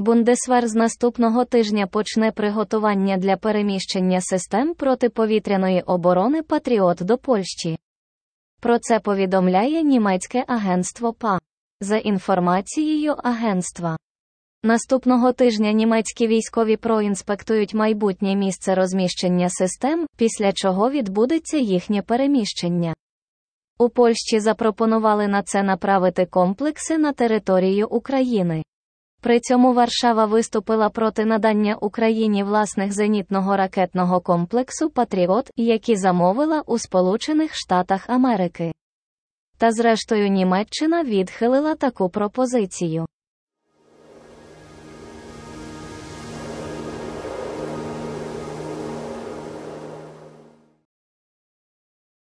Бундесвер з наступного тижня почне приготування для переміщення систем протиповітряної оборони Патріот до Польщі. Про це повідомляє німецьке агентство ПА. За інформацією агентства. Наступного тижня німецькі військові проінспектують майбутнє місце розміщення систем, після чого відбудеться їхнє переміщення. У Польщі запропонували на це направити комплекси на територію України. При цьому Варшава виступила проти надання Україні власних зенітного ракетного комплексу Патріот, які замовила у Сполучених Штатах Америки. Та зрештою Німеччина відхилила таку пропозицію.